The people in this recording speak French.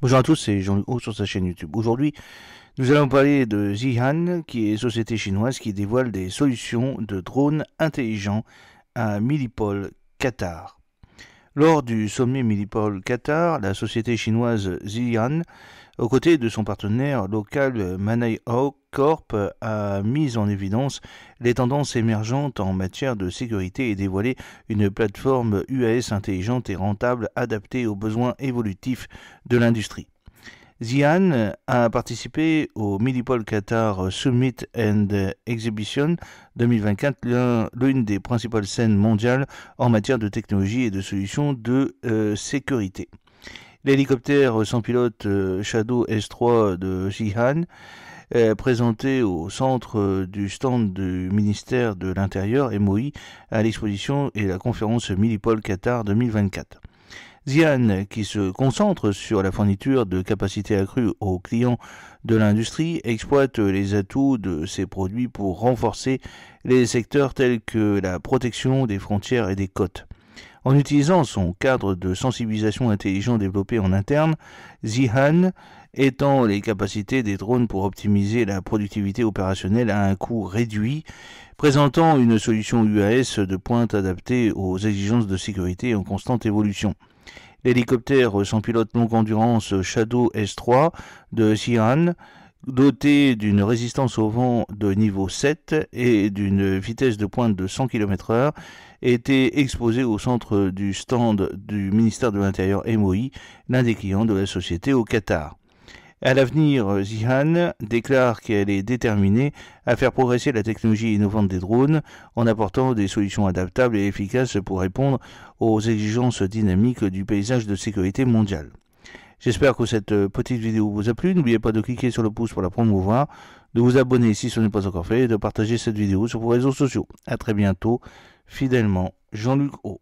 Bonjour à tous, c'est Jean-Luc Haut sur sa chaîne YouTube. Aujourd'hui, nous allons parler de Zihan, qui est société chinoise qui dévoile des solutions de drones intelligents à Millipol, Qatar. Lors du sommet Millipol Qatar, la société chinoise Zihan, aux côtés de son partenaire local Manai Corp a mis en évidence les tendances émergentes en matière de sécurité et dévoilé une plateforme UAS intelligente et rentable adaptée aux besoins évolutifs de l'industrie. Zihan a participé au Millipol Qatar Summit and Exhibition 2024, l'une des principales scènes mondiales en matière de technologie et de solutions de euh, sécurité. L'hélicoptère sans pilote euh, Shadow S3 de Zihan euh, présenté au centre euh, du stand du ministère de l'Intérieur, MOI, à l'exposition et la conférence Millipol Qatar 2024. Zihan, qui se concentre sur la fourniture de capacités accrues aux clients de l'industrie, exploite les atouts de ses produits pour renforcer les secteurs tels que la protection des frontières et des côtes. En utilisant son cadre de sensibilisation intelligent développé en interne, Zihan étant les capacités des drones pour optimiser la productivité opérationnelle à un coût réduit, présentant une solution UAS de pointe adaptée aux exigences de sécurité en constante évolution. L'hélicoptère sans pilote longue endurance Shadow S3 de SIRAN, doté d'une résistance au vent de niveau 7 et d'une vitesse de pointe de 100 km/h, était exposé au centre du stand du ministère de l'Intérieur MOI, l'un des clients de la société au Qatar. À l'avenir, Zihan déclare qu'elle est déterminée à faire progresser la technologie innovante des drones en apportant des solutions adaptables et efficaces pour répondre aux exigences dynamiques du paysage de sécurité mondiale. J'espère que cette euh, petite vidéo vous a plu. N'oubliez pas de cliquer sur le pouce pour la promouvoir, de vous abonner si ce n'est pas encore fait et de partager cette vidéo sur vos réseaux sociaux. À très bientôt. Fidèlement, Jean-Luc O.